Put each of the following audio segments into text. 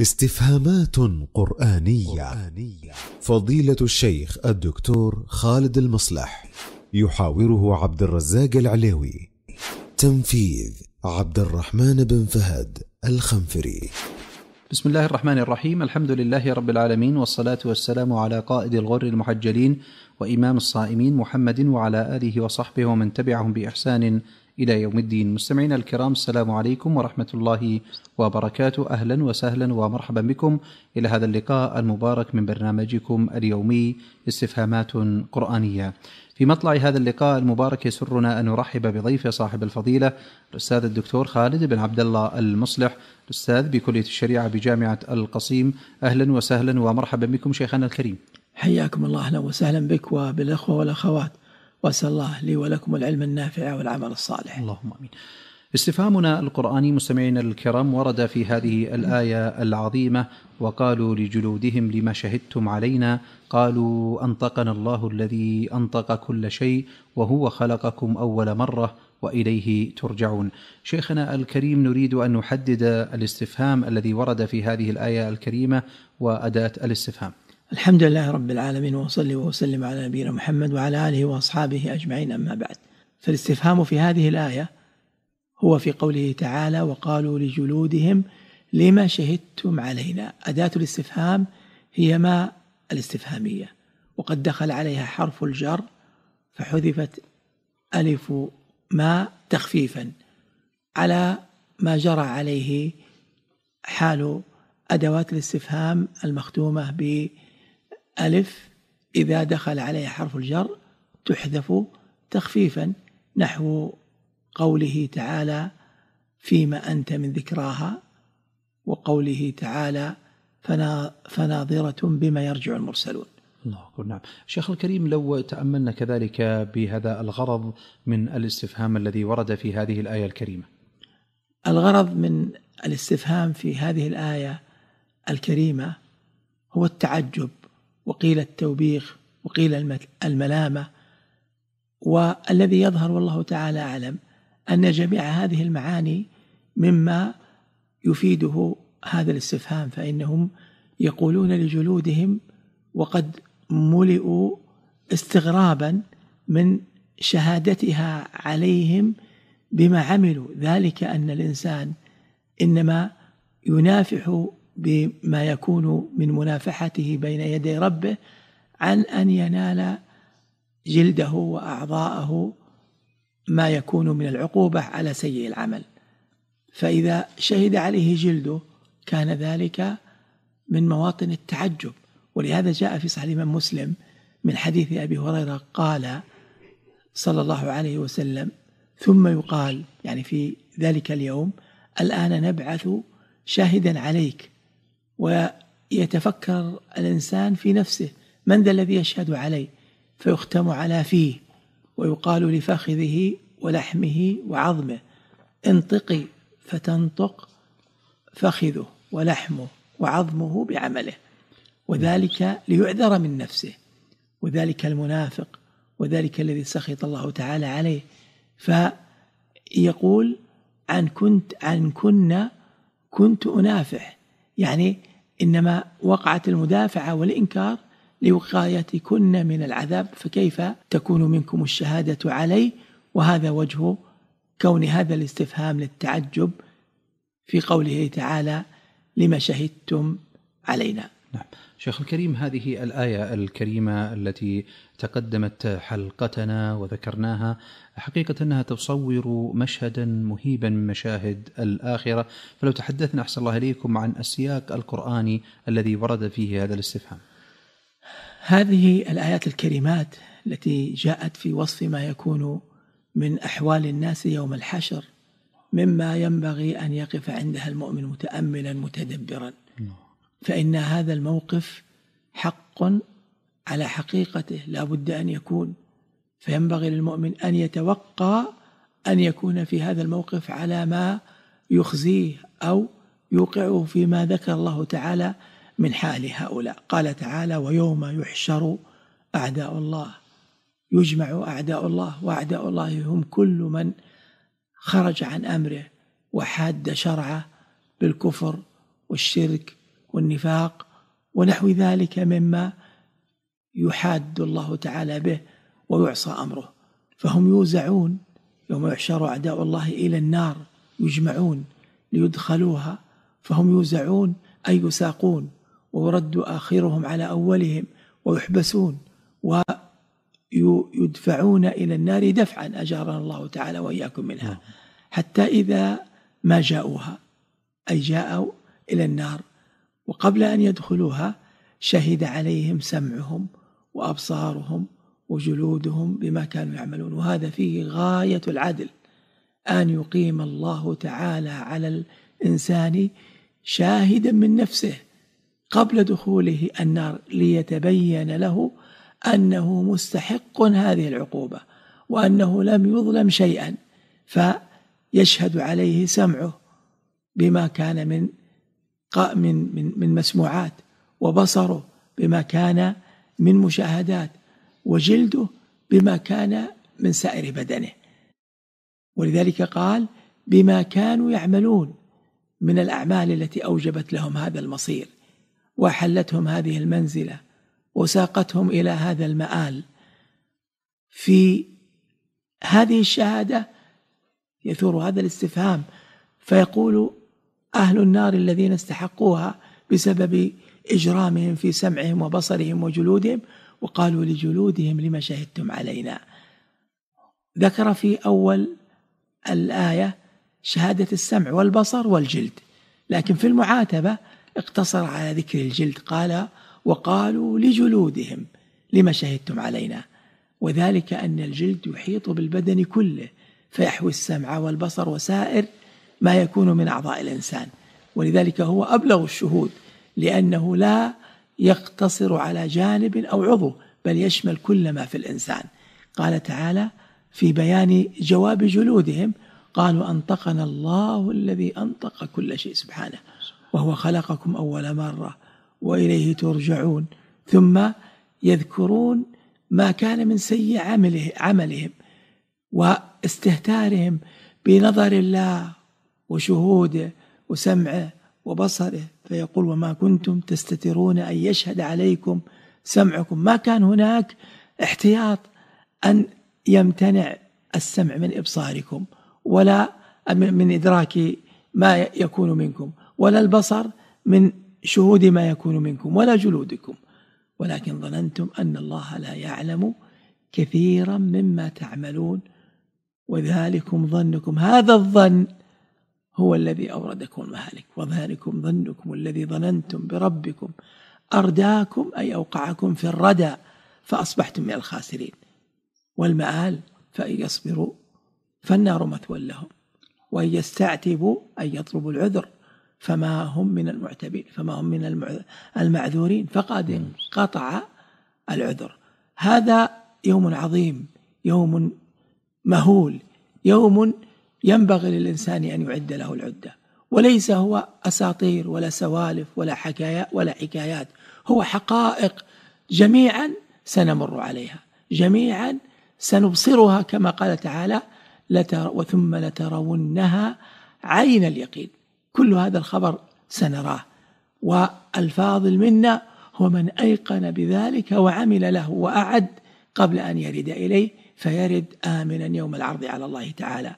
استفهامات قرآنية فضيلة الشيخ الدكتور خالد المصلح يحاوره عبد الرزاق العليوي تنفيذ عبد الرحمن بن فهد الخنفري بسم الله الرحمن الرحيم الحمد لله رب العالمين والصلاة والسلام على قائد الغر المحجلين وإمام الصائمين محمد وعلى آله وصحبه ومن تبعهم بإحسان إلى يوم الدين مستمعينا الكرام السلام عليكم ورحمة الله وبركاته أهلا وسهلا ومرحبا بكم إلى هذا اللقاء المبارك من برنامجكم اليومي استفهامات قرآنية في مطلع هذا اللقاء المبارك يسرنا أن نرحب بضيف صاحب الفضيلة الأستاذ الدكتور خالد بن عبد الله المصلح الأستاذ بكلية الشريعة بجامعة القصيم أهلا وسهلا ومرحبا بكم شيخنا الكريم حياكم الله أهلا وسهلا بك وبالأخوة والأخوات وأسأل الله لي ولكم العلم النافع والعمل الصالح اللهم آمين استفهامنا القرآني مستمعينا الكرام ورد في هذه الآية العظيمة وقالوا لجلودهم لما شهدتم علينا قالوا أنطقنا الله الذي أنطق كل شيء وهو خلقكم أول مرة واليه ترجعون. شيخنا الكريم نريد ان نحدد الاستفهام الذي ورد في هذه الايه الكريمه واداه الاستفهام. الحمد لله رب العالمين وصلي وسلم على نبينا محمد وعلى آله وأصحابه أجمعين أما بعد فالاستفهام في هذه الآية هو في قوله تعالى وقالوا لجلودهم لما شهدتم علينا أداة الاستفهام هي ما الاستفهامية وقد دخل عليها حرف الجر فحذفت ألف ما تخفيفا على ما جرى عليه حال أدوات الاستفهام المختومة ب ألف إذا دخل عليه حرف الجر تحذف تخفيفا نحو قوله تعالى فيما أنت من ذكراها وقوله تعالى فناظرة بما يرجع المرسلون الله أكبر نعم شيخ الكريم لو تأملنا كذلك بهذا الغرض من الاستفهام الذي ورد في هذه الآية الكريمة الغرض من الاستفهام في هذه الآية الكريمة هو التعجب وقيل التوبيخ وقيل الملامة والذي يظهر والله تعالى أعلم أن جميع هذه المعاني مما يفيده هذا الاستفهام فإنهم يقولون لجلودهم وقد ملئوا استغرابا من شهادتها عليهم بما عملوا ذلك أن الإنسان إنما ينافح بما يكون من منافحته بين يدي ربه عن أن ينال جلده وأعضاءه ما يكون من العقوبة على سيء العمل فإذا شهد عليه جلده كان ذلك من مواطن التعجب ولهذا جاء في صحيح الإمام مسلم من حديث أبي هريرة قال صلى الله عليه وسلم ثم يقال يعني في ذلك اليوم الآن نبعث شاهدا عليك ويتفكر الإنسان في نفسه من ذا الذي يشهد علي فيختم على فيه ويقال لفخذه ولحمه وعظمه انطقي فتنطق فخذه ولحمه وعظمه بعمله وذلك ليعذر من نفسه وذلك المنافق وذلك الذي سخط الله تعالى عليه فيقول عن كنت عن كنا كنت انافح يعني إنما وقعت المدافعة والإنكار لوقايتكن من العذاب فكيف تكون منكم الشهادة علي وهذا وجه كون هذا الاستفهام للتعجب في قوله تعالى لما شهدتم علينا نعم شيخ الكريم هذه الآية الكريمة التي تقدمت حلقتنا وذكرناها حقيقة أنها تصور مشهدا مهيبا من مشاهد الآخرة فلو تحدثنا أحسن الله إليكم عن السياق القرآني الذي ورد فيه هذا الاستفهام هذه الآيات الكريمات التي جاءت في وصف ما يكون من أحوال الناس يوم الحشر مما ينبغي أن يقف عندها المؤمن متأملا متدبرا فإن هذا الموقف حق على حقيقته لا بد أن يكون فينبغي للمؤمن أن يتوقع أن يكون في هذا الموقف على ما يخزيه أو يوقعه فيما ذكر الله تعالى من حال هؤلاء قال تعالى ويوم يحشر أعداء الله يجمع أعداء الله وأعداء الله هم كل من خرج عن أمره وحاد شرعه بالكفر والشرك والنفاق ونحو ذلك مما يحاد الله تعالى به ويعصى امره فهم يوزعون يوم يحشر اعداء الله الى النار يجمعون ليدخلوها فهم يوزعون اي يساقون ويرد اخرهم على اولهم ويحبسون ويدفعون الى النار دفعا اجارنا الله تعالى واياكم منها نعم. حتى اذا ما جاءوها اي جاءوا الى النار وقبل أن يدخلوها شهد عليهم سمعهم وأبصارهم وجلودهم بما كانوا يعملون وهذا فيه غاية العدل أن يقيم الله تعالى على الإنسان شاهدا من نفسه قبل دخوله النار ليتبين له أنه مستحق هذه العقوبة وأنه لم يظلم شيئا فيشهد عليه سمعه بما كان من من من من مسموعات وبصره بما كان من مشاهدات وجلده بما كان من سائر بدنه ولذلك قال بما كانوا يعملون من الاعمال التي اوجبت لهم هذا المصير وحلتهم هذه المنزله وساقتهم الى هذا المآل في هذه الشهاده يثور هذا الاستفهام فيقول أهل النار الذين استحقوها بسبب إجرامهم في سمعهم وبصرهم وجلودهم وقالوا لجلودهم لما شهدتم علينا ذكر في أول الآية شهادة السمع والبصر والجلد لكن في المعاتبة اقتصر على ذكر الجلد قال وقالوا لجلودهم لما شهدتم علينا وذلك أن الجلد يحيط بالبدن كله فيحوي السمع والبصر وسائر ما يكون من أعضاء الإنسان ولذلك هو أبلغ الشهود لأنه لا يقتصر على جانب أو عضو بل يشمل كل ما في الإنسان قال تعالى في بيان جواب جلودهم قالوا أنطقنا الله الذي أنطق كل شيء سبحانه وهو خلقكم أول مرة وإليه ترجعون ثم يذكرون ما كان من سيء عمله عملهم واستهتارهم بنظر الله وشهوده وسمعه وبصره فيقول وما كنتم تستترون أن يشهد عليكم سمعكم ما كان هناك احتياط أن يمتنع السمع من إبصاركم ولا من إدراك ما يكون منكم ولا البصر من شهود ما يكون منكم ولا جلودكم ولكن ظننتم أن الله لا يعلم كثيرا مما تعملون وذلكم ظنكم هذا الظن هو الذي أوردكم المهالك وذلكم ظنكم الذي ظننتم بربكم أرداكم أي أوقعكم في الردى فأصبحتم من الخاسرين والمآل فإن يصبروا فالنار مثوى لهم وإن يستعتبوا أي يطلبوا العذر فما هم من المعتبين فما هم من المعذورين فقد انقطع العذر هذا يوم عظيم يوم مهول يوم ينبغي للإنسان أن يعد له العدة وليس هو أساطير ولا سوالف ولا حكايات ولا حكايات هو حقائق جميعا سنمر عليها جميعا سنبصرها كما قال تعالى لتر وثم لترونها عين اليقين كل هذا الخبر سنراه والفاضل منا هو من أيقن بذلك وعمل له وأعد قبل أن يرد إليه فيرد آمنا يوم العرض على الله تعالى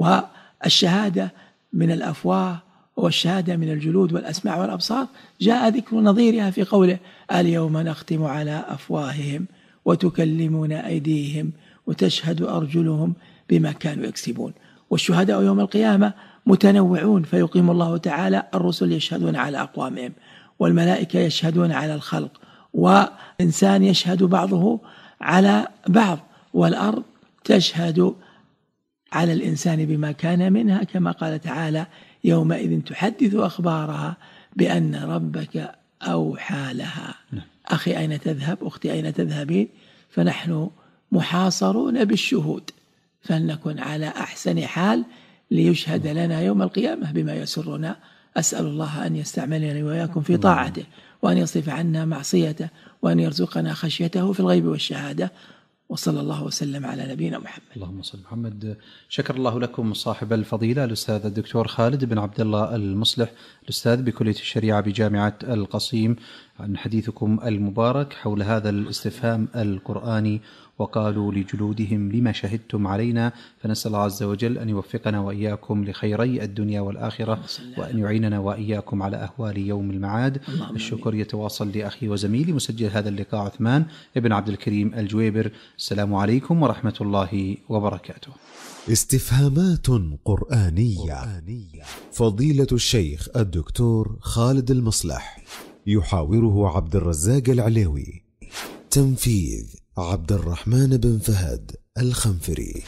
والشهادة من الأفواه والشهادة من الجلود والأسماع والأبصار جاء ذكر نظيرها في قوله اليوم نختم على أفواههم وتكلمون أيديهم وتشهد أرجلهم بما كانوا يكسبون والشهداء يوم القيامة متنوعون فيقيم الله تعالى الرسل يشهدون على أقوامهم والملائكة يشهدون على الخلق وإنسان يشهد بعضه على بعض والأرض تشهد على الإنسان بما كان منها كما قال تعالى يومئذ تحدث أخبارها بأن ربك أوحى لها نعم. أخي أين تذهب أختي أين تذهبين فنحن محاصرون بالشهود فلنكن على أحسن حال ليشهد نعم. لنا يوم القيامة بما يسرنا أسأل الله أن يستعملني وإياكم في نعم. طاعته وأن يصرف عنا معصيته وأن يرزقنا خشيته في الغيب والشهادة وصلى الله وسلم على نبينا محمد اللهم صل محمد شكر الله لكم صاحب الفضيلة الأستاذ الدكتور خالد بن عبد الله المصلح الأستاذ بكلية الشريعة بجامعة القصيم عن حديثكم المبارك حول هذا الاستفهام القرآني وقالوا لجلودهم لما شهدتم علينا فنسأل الله عز وجل أن يوفقنا وإياكم لخيري الدنيا والآخرة وأن يعيننا وإياكم على أهوال يوم المعاد الشكر يتواصل لأخي وزميلي مسجل هذا اللقاء عثمان ابن عبد الكريم الجويبر السلام عليكم ورحمة الله وبركاته استفهامات قرآنية فضيلة الشيخ الدكتور خالد المصلح يحاوره عبد الرزاق العليوي تنفيذ عبد الرحمن بن فهد الخنفري